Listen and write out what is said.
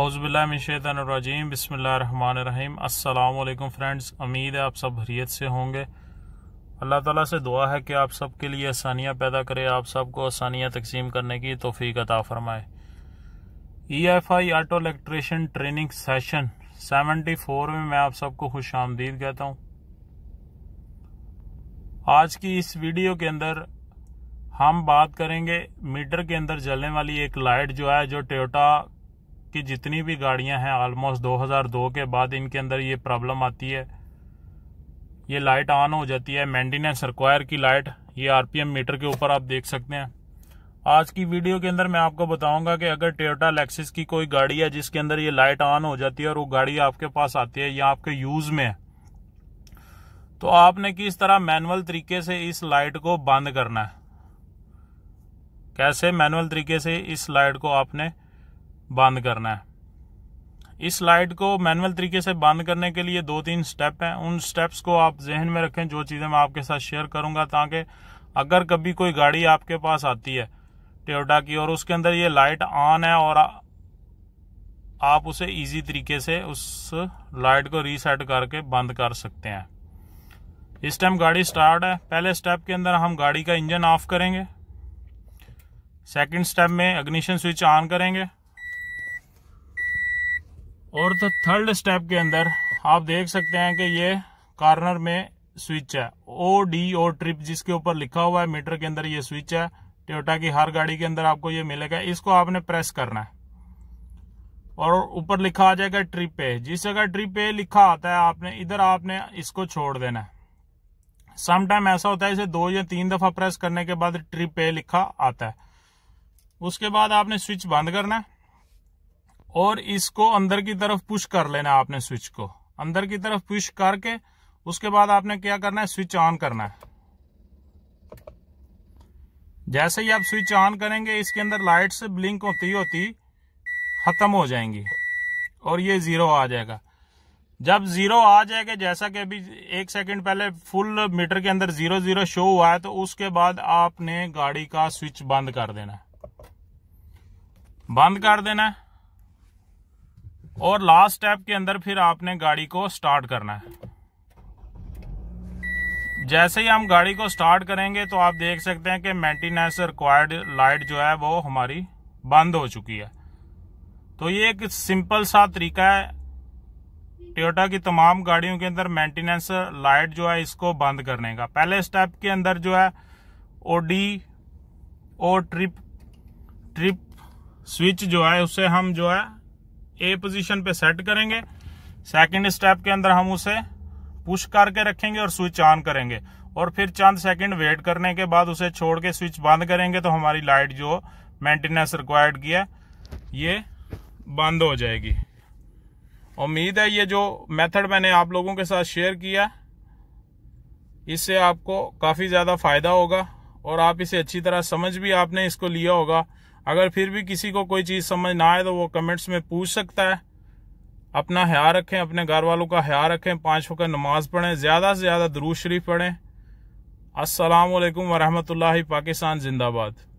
अउज़बिल्लाशैतरजीम बसमीम अल्लाम फ्रेंड्स उम्मीद है आप सब हरीत से होंगे अल्लाह ताला से दुआ है कि आप सब के लिए आसानियाँ पैदा करे आप सबको आसानियाँ तकसीम करने की तोफ़ी अता फ़रमाए E F I auto electrician training session seventy four में मैं आप सबको खुश आमदीद कहता हूँ आज की इस वीडियो के अंदर हम बात करेंगे मीटर के अंदर जलने वाली एक लाइट जो है जो टोयोटा कि जितनी भी गाड़ियां हैं ऑलमोस्ट 2002 के बाद इनके अंदर ये प्रॉब्लम आती है ये लाइट ऑन हो जाती है मेंटेनेंस रिक्वायर की लाइट ये आरपीएम मीटर के ऊपर आप देख सकते हैं आज की वीडियो के अंदर मैं आपको बताऊंगा कि अगर टोयोटा लेक्सिस की कोई गाड़ी है जिसके अंदर ये लाइट ऑन हो जाती है और वो गाड़ी आपके पास आती है या आपके यूज में है तो आपने किस तरह मैनुअल तरीके से इस लाइट को बंद करना है कैसे मैनुअल तरीके से इस लाइट को आपने बंद करना है इस लाइट को मैनुअल तरीके से बंद करने के लिए दो तीन स्टेप हैं उन स्टेप्स को आप जहन में रखें जो चीज़ें मैं आपके साथ शेयर करूंगा ताकि अगर कभी कोई गाड़ी आपके पास आती है टोटा की और उसके अंदर ये लाइट ऑन है और आप उसे इजी तरीके से उस लाइट को रीसेट करके बंद कर सकते हैं इस टाइम गाड़ी स्टार्ट है पहले स्टेप के अंदर हम गाड़ी का इंजन ऑफ करेंगे सेकेंड स्टेप में अग्निशन स्विच ऑन करेंगे और तो थर्ड स्टेप के अंदर आप देख सकते हैं कि ये कार्नर में स्विच है ओ डी ओ ट्रिप जिसके ऊपर लिखा हुआ है मीटर के अंदर ये स्विच है टोयोटा की हर गाड़ी के अंदर आपको ये मिलेगा इसको आपने प्रेस करना है और ऊपर लिखा आ जाएगा ट्रिप पे जिस जगह ट्रिप पे लिखा आता है आपने इधर आपने इसको छोड़ देना है समटाइम ऐसा होता है इसे दो या तीन दफा प्रेस करने के बाद ट्रिप पे लिखा आता है उसके बाद आपने स्विच बंद करना है और इसको अंदर की तरफ पुश कर लेना आपने स्विच को अंदर की तरफ पुश करके उसके बाद आपने क्या करना है स्विच ऑन करना है जैसे ही आप स्विच ऑन करेंगे इसके अंदर लाइट्स ब्लिंक होती होती खत्म हो जाएंगी और ये जीरो आ जाएगा जब जीरो आ जाएगा जैसा कि अभी एक सेकंड पहले फुल मीटर के अंदर जीरो जीरो शो हुआ है तो उसके बाद आपने गाड़ी का स्विच बंद कर देना है बंद कर देना है और लास्ट स्टेप के अंदर फिर आपने गाड़ी को स्टार्ट करना है जैसे ही हम गाड़ी को स्टार्ट करेंगे तो आप देख सकते हैं कि मेंटेनेंस रिक्वायर्ड लाइट जो है वो हमारी बंद हो चुकी है तो ये एक सिंपल सा तरीका है टोयोटा की तमाम गाड़ियों के अंदर मेंटेनेंस लाइट जो है इसको बंद करने का पहले स्टेप के अंदर जो है O D O trip trip switch जो है उसे हम जो है ए पोजीशन पे सेट करेंगे सेकंड स्टेप के अंदर हम उसे पुश करके रखेंगे और स्विच ऑन करेंगे और फिर चंद सेकंड वेट करने के बाद उसे छोड़ के स्विच बंद करेंगे तो हमारी लाइट जो मेंटेनेंस रिक्वायर्ड की है ये बंद हो जाएगी उम्मीद है ये जो मेथड मैंने आप लोगों के साथ शेयर किया इससे आपको काफ़ी ज़्यादा फ़ायदा होगा और आप इसे अच्छी तरह समझ भी आपने इसको लिया होगा अगर फिर भी किसी को कोई चीज़ समझ ना आए तो वो कमेंट्स में पूछ सकता है अपना ख्याल रखें अपने घर वालों का ख्याल रखें पाँच वक्त नमाज पढ़ें ज़्यादा से ज़्यादा दरूज शरीफ पढ़ें असलकम वरहमल पाकिस्तान जिंदाबाद